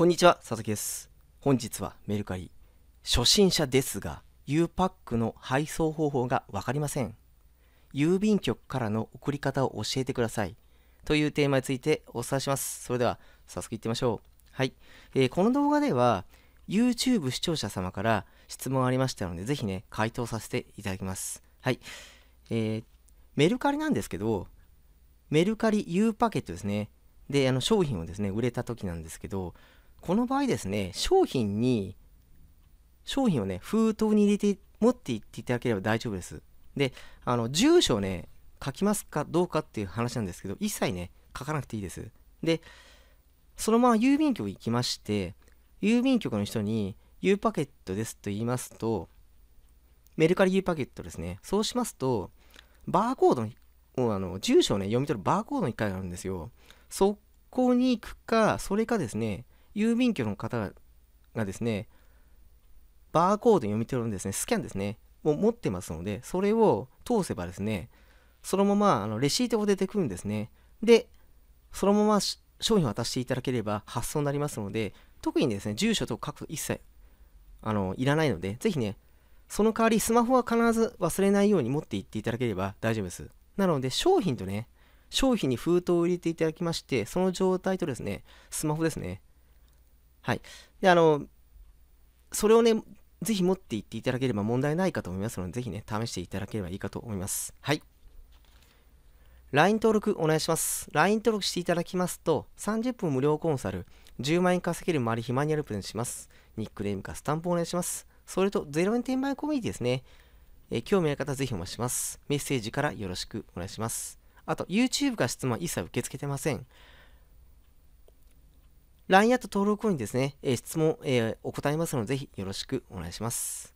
こんにちは、佐々木です。本日はメルカリ、初心者ですが、U パックの配送方法がわかりません。郵便局からの送り方を教えてください。というテーマについてお伝えします。それでは、早速いってみましょう。はい。えー、この動画では、YouTube 視聴者様から質問ありましたので、ぜひね、回答させていただきます。はい。えー、メルカリなんですけど、メルカリ U パケットですね。で、あの商品をですね、売れた時なんですけど、この場合ですね、商品に、商品をね、封筒に入れて、持っていっていただければ大丈夫です。で、あの、住所をね、書きますかどうかっていう話なんですけど、一切ね、書かなくていいです。で、そのまま郵便局行きまして、郵便局の人に、U パケットですと言いますと、メルカリ U パケットですね。そうしますと、バーコードをあの住所をね、読み取るバーコードの1回てあるんですよ。そこに行くか、それかですね、郵便局の方がですね、バーコード読み取るんですね、スキャンですね、を持ってますので、それを通せばですね、そのままあのレシートが出てくるんですね。で、そのまま商品を渡していただければ発送になりますので、特にですね、住所と書く一切あのいらないので、ぜひね、その代わりスマホは必ず忘れないように持っていっていただければ大丈夫です。なので、商品とね、商品に封筒を入れていただきまして、その状態とですね、スマホですね、はい。で、あの、それをね、ぜひ持っていっていただければ問題ないかと思いますので、ぜひね、試していただければいいかと思います。はい。LINE 登録お願いします。LINE 登録していただきますと、30分無料コンサル、10万円稼げるマリヒマニアルプレゼンします。ニックネームかスタンプお願いします。それと、0円転売コミュニティですね。え興味ある方ぜひお待ちします。メッセージからよろしくお願いします。あと、YouTube か質問は一切受け付けてません。LINE アット登録後にですね、えー、質問、えー、お答えますので、ぜひよろしくお願いします。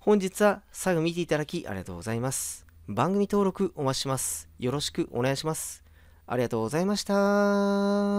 本日は最後見ていただきありがとうございます。番組登録お待ちします。よろしくお願いします。ありがとうございました。